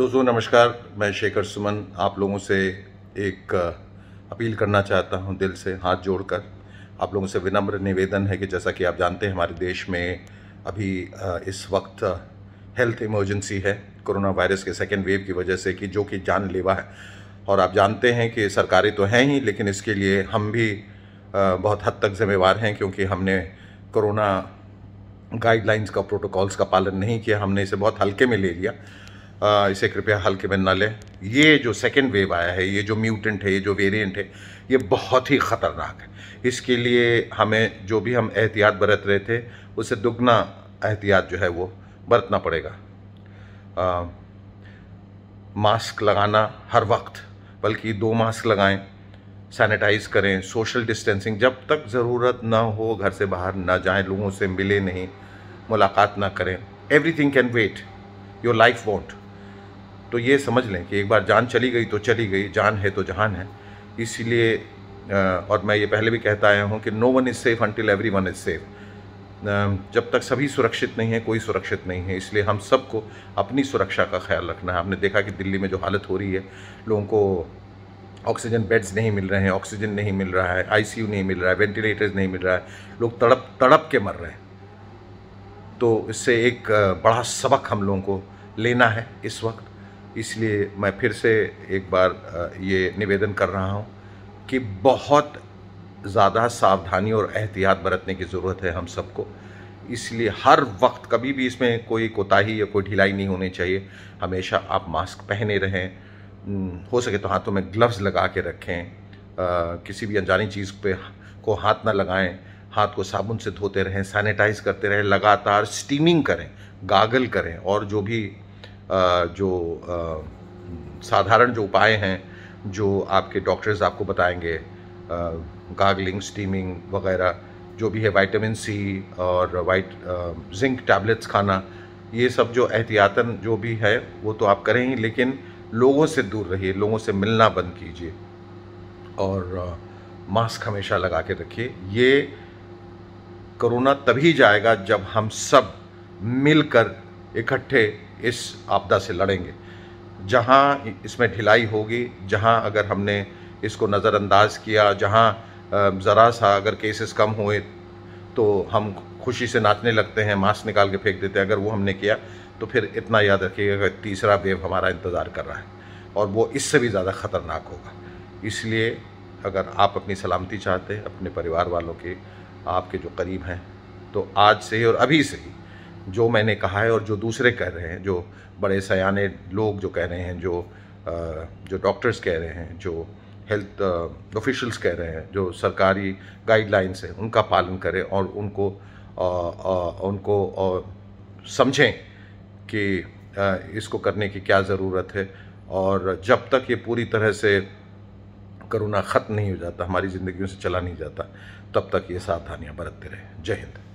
दोस्तों नमस्कार मैं शेखर सुमन आप लोगों से एक अपील करना चाहता हूं दिल से हाथ जोड़कर आप लोगों से विनम्र निवेदन है कि जैसा कि आप जानते हैं हमारे देश में अभी इस वक्त हेल्थ इमरजेंसी है कोरोना वायरस के सेकेंड वेव की वजह से कि जो कि जानलेवा है और आप जानते हैं कि सरकारें तो हैं ही लेकिन इसके लिए हम भी बहुत हद तक जिम्मेवार हैं क्योंकि हमने कोरोना गाइडलाइंस का प्रोटोकॉल्स का पालन नहीं किया हमने इसे बहुत हल्के में ले लिया इसे कृपया हल्के में ना लें ये जो सेकेंड वेव आया है ये जो म्यूटेंट है ये जो वेरिएंट है ये बहुत ही ख़तरनाक है इसके लिए हमें जो भी हम एहतियात बरत रहे थे उससे दुगना एहतियात जो है वो बरतना पड़ेगा आ, मास्क लगाना हर वक्त बल्कि दो मास्क लगाएं सैनिटाइज़ करें सोशल डिस्टेंसिंग जब तक ज़रूरत ना हो घर से बाहर ना जाएं लोगों से मिले नहीं मुलाकात ना करें everything can wait your life won't तो ये समझ लें कि एक बार जान चली गई तो चली गई जान है तो जहान है इसलिए और मैं ये पहले भी कहता आया हूँ कि no one is safe until everyone is safe जब तक सभी सुरक्षित नहीं है कोई सुरक्षित नहीं है इसलिए हम सबको अपनी सुरक्षा का ख्याल रखना है आपने देखा कि दिल्ली में जो हालत हो रही है लोगों को ऑक्सीजन बेड्स नहीं मिल रहे हैं ऑक्सीजन नहीं मिल रहा है आईसीयू नहीं मिल रहा है वेंटिलेटर्स नहीं मिल रहा है लोग तड़प तड़प के मर रहे हैं तो इससे एक बड़ा सबक हम लोगों को लेना है इस वक्त इसलिए मैं फिर से एक बार ये निवेदन कर रहा हूँ कि बहुत ज़्यादा सावधानी और एहतियात बरतने की ज़रूरत है हम सबको इसलिए हर वक्त कभी भी इसमें कोई कोताही या कोई ढिलाई नहीं होनी चाहिए हमेशा आप मास्क पहने रहें हो सके तो हाथों में ग्लव्स लगा के रखें आ, किसी भी अनजानी चीज़ पे को हाथ ना लगाएं हाथ को साबुन से धोते रहें सैनिटाइज करते रहें लगातार स्टीमिंग करें गागल करें और जो भी जो साधारण जो उपाय हैं जो आपके डॉक्टर्स आपको बताएंगे गागलिंग स्टीमिंग वगैरह जो भी है वाइटामिन सी और वाइट जिंक टैबलेट्स खाना ये सब जो एहतियातन जो भी है वो तो आप करें ही लेकिन लोगों से दूर रहिए लोगों से मिलना बंद कीजिए और मास्क हमेशा लगा के रखिए ये कोरोना तभी जाएगा जब हम सब मिलकर इकट्ठे इस आपदा से लड़ेंगे जहाँ इसमें ढिलाई होगी जहाँ अगर हमने इसको नज़रअंदाज किया जहाँ ज़रा सा अगर केसेस कम हुए तो हम खुशी से नाचने लगते हैं मास्क निकाल के फेंक देते हैं अगर वो हमने किया तो फिर इतना याद रखिएगा कि तीसरा वेव हमारा इंतज़ार कर रहा है और वो इससे भी ज़्यादा ख़तरनाक होगा इसलिए अगर आप अपनी सलामती चाहते हैं अपने परिवार वालों के आपके जो करीब हैं तो आज से ही और अभी से ही जो मैंने कहा है और जो दूसरे कह रहे हैं जो बड़े सयाने लोग जो कह रहे हैं जो जो डॉक्टर्स कह रहे हैं जो हेल्थ ऑफिशल्स कह रहे हैं जो सरकारी गाइडलाइंस हैं उनका पालन करें और उनको आ, आ, उनको समझें कि आ, इसको करने की क्या ज़रूरत है और जब तक ये पूरी तरह से करोना ख़त्म नहीं हो जाता हमारी ज़िंदगियों से चला नहीं जाता तब तक ये सावधानियाँ बरतते रहें जय हिंद